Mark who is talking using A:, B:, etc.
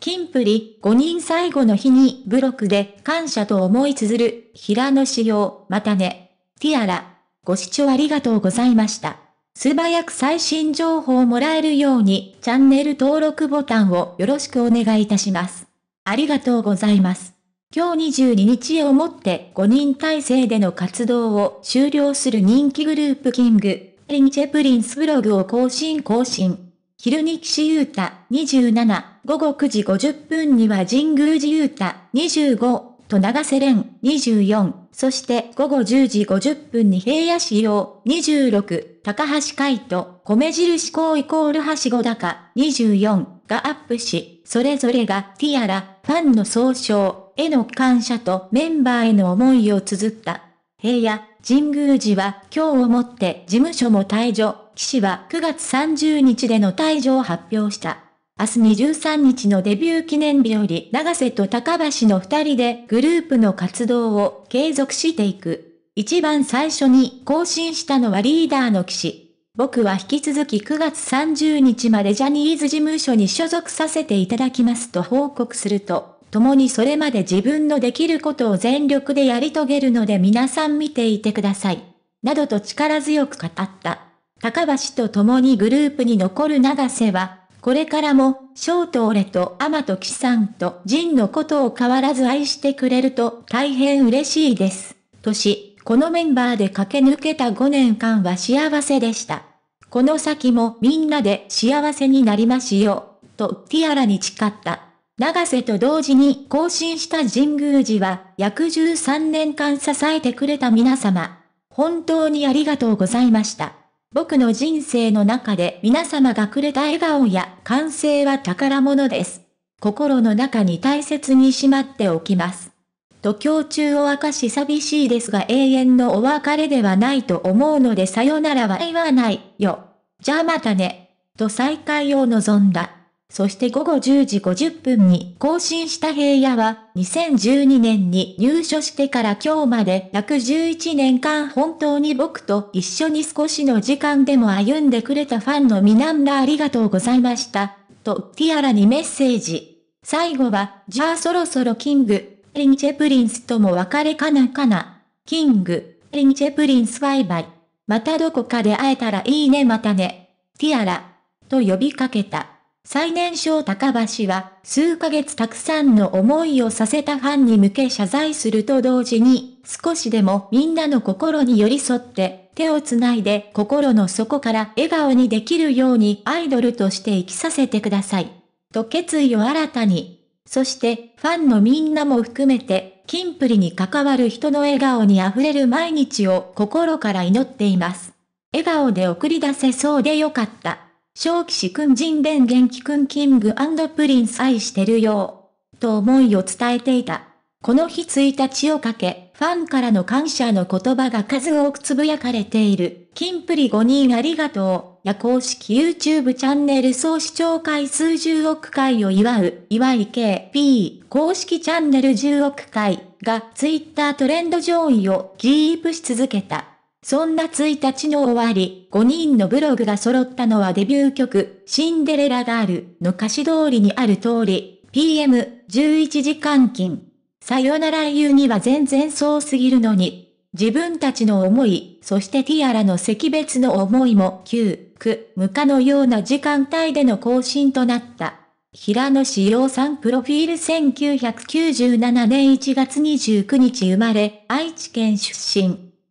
A: キンプリ、5人最後の日にブロックで感謝と思い綴る、平野仕様、またね。ティアラ、ご視聴ありがとうございました。素早く最新情報をもらえるように、チャンネル登録ボタンをよろしくお願いいたします。ありがとうございます。今日22日をもって5人体制での活動を終了する人気グループキング、リンチェプリンスブログを更新更新。昼に岸ータ27午後9時50分には神宮寺勇太25と長瀬廉24、そして午後10時50分に平野市用26、高橋海人、米印高イコールはしご高24がアップし、それぞれがティアラ、ファンの総称への感謝とメンバーへの思いを綴った。平野、神宮寺は今日をもって事務所も退場、騎士は9月30日での退場を発表した。明日23日のデビュー記念日より、長瀬と高橋の二人でグループの活動を継続していく。一番最初に更新したのはリーダーの騎士。僕は引き続き9月30日までジャニーズ事務所に所属させていただきますと報告すると、共にそれまで自分のできることを全力でやり遂げるので皆さん見ていてください。などと力強く語った。高橋と共にグループに残る長瀬は、これからも、翔と俺とアと岸さんとジンのことを変わらず愛してくれると大変嬉しいです。とし、このメンバーで駆け抜けた5年間は幸せでした。この先もみんなで幸せになりますよ、とティアラに誓った。長瀬と同時に更新した神宮寺は、約13年間支えてくれた皆様、本当にありがとうございました。僕の人生の中で皆様がくれた笑顔や歓声は宝物です。心の中に大切にしまっておきます。と胸中を明かし寂しいですが永遠のお別れではないと思うのでさよならは言わないよ。じゃあまたね。と再会を望んだ。そして午後10時50分に更新した平野は、2012年に入所してから今日まで約11年間本当に僕と一緒に少しの時間でも歩んでくれたファンの皆んなありがとうございました。と、ティアラにメッセージ。最後は、じゃあそろそろキング、リンチェプリンスとも別れかなかな。キング、リンチェプリンスバイバイ。またどこかで会えたらいいねまたね。ティアラ。と呼びかけた。最年少高橋は、数ヶ月たくさんの思いをさせたファンに向け謝罪すると同時に、少しでもみんなの心に寄り添って、手をつないで心の底から笑顔にできるようにアイドルとして生きさせてください。と決意を新たに。そして、ファンのみんなも含めて、キンプリに関わる人の笑顔に溢れる毎日を心から祈っています。笑顔で送り出せそうでよかった。小騎士くん人弁元気くんキングプリンス愛してるよ。と思いを伝えていた。この日1日をかけ、ファンからの感謝の言葉が数多くつぶやかれている、キンプリ5人ありがとう、や公式 YouTube チャンネル総視聴回数10億回を祝う、祝い KP 公式チャンネル10億回が Twitter トレンド上位をキープし続けた。そんな1日の終わり、5人のブログが揃ったのはデビュー曲、シンデレラガールの歌詞通りにある通り、PM11 時間勤。さよなら言うには全然そうすぎるのに。自分たちの思い、そしてティアラの惜別の思いも9、9、無価のような時間帯での更新となった。平野志陽さんプロフィール1997年1月29日生まれ、愛知県出身。